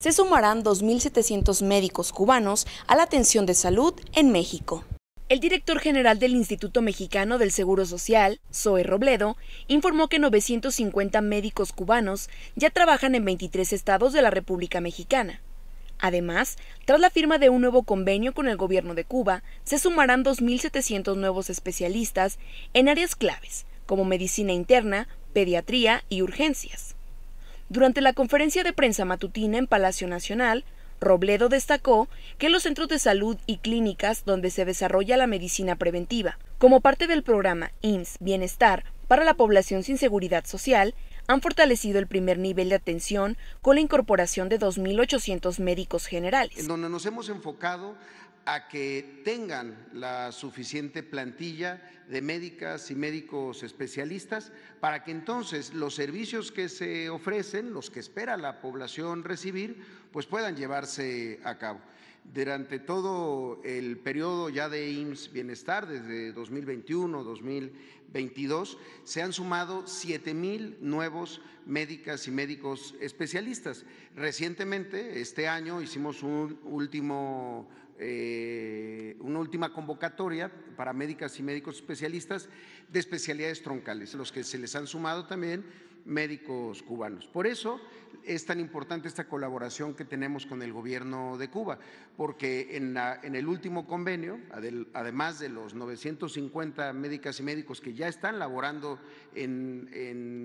se sumarán 2.700 médicos cubanos a la atención de salud en México. El director general del Instituto Mexicano del Seguro Social, Zoe Robledo, informó que 950 médicos cubanos ya trabajan en 23 estados de la República Mexicana. Además, tras la firma de un nuevo convenio con el gobierno de Cuba, se sumarán 2.700 nuevos especialistas en áreas claves, como medicina interna, pediatría y urgencias. Durante la conferencia de prensa matutina en Palacio Nacional, Robledo destacó que los centros de salud y clínicas donde se desarrolla la medicina preventiva, como parte del programa IMSS Bienestar para la población sin seguridad social, han fortalecido el primer nivel de atención con la incorporación de 2.800 médicos generales. En donde nos hemos enfocado a que tengan la suficiente plantilla de médicas y médicos especialistas para que entonces los servicios que se ofrecen, los que espera la población recibir, pues puedan llevarse a cabo. Durante todo el periodo ya de IMSS Bienestar, desde 2021-2022, se han sumado 7 mil nuevos médicas y médicos especialistas. Recientemente, este año, hicimos eh, una última convocatoria para médicas y médicos especialistas de especialidades troncales, los que se les han sumado también médicos cubanos. Por eso es tan importante esta colaboración que tenemos con el gobierno de Cuba, porque en, el último convenio, además de los 950 médicas y médicos que ya están laborando en,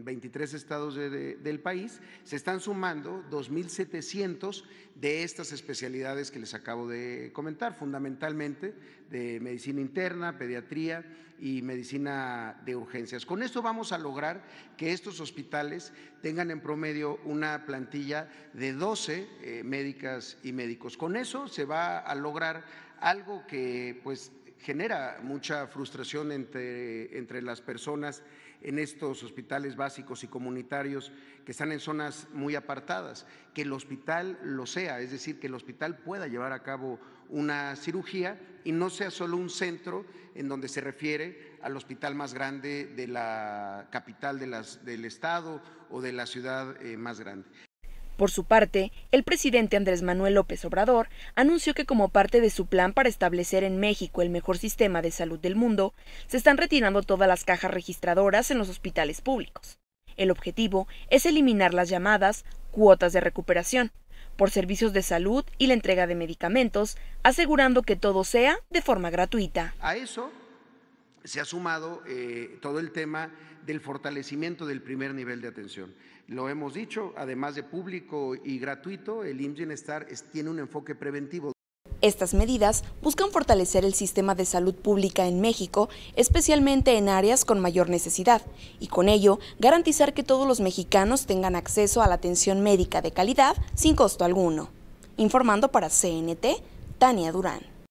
23 estados del país, se están sumando 2.700 de estas especialidades que les acabo de comentar, fundamentalmente de medicina interna, pediatría y medicina de urgencias. Con esto vamos a lograr que estos hospitales tengan en promedio una plantilla de 12 eh, médicas y médicos. Con eso se va a lograr algo que pues genera mucha frustración entre, las personas en estos hospitales básicos y comunitarios que están en zonas muy apartadas. Que el hospital lo sea, es decir, que el hospital pueda llevar a cabo una cirugía y no sea solo un centro en donde se refiere al hospital más grande de la capital del estado o de la ciudad eh, más grande. Por su parte, el presidente Andrés Manuel López Obrador anunció que como parte de su plan para establecer en México el mejor sistema de salud del mundo, se están retirando todas las cajas registradoras en los hospitales públicos. El objetivo es eliminar las llamadas cuotas de recuperación por servicios de salud y la entrega de medicamentos, asegurando que todo sea de forma gratuita. A eso se ha sumado eh, todo el tema del fortalecimiento del primer nivel de atención. Lo hemos dicho, además de público y gratuito, el IMSS Star tiene un enfoque preventivo. Estas medidas buscan fortalecer el sistema de salud pública en México, especialmente en áreas con mayor necesidad, y con ello garantizar que todos los mexicanos tengan acceso a la atención médica de calidad sin costo alguno. Informando para CNT, Tania Durán.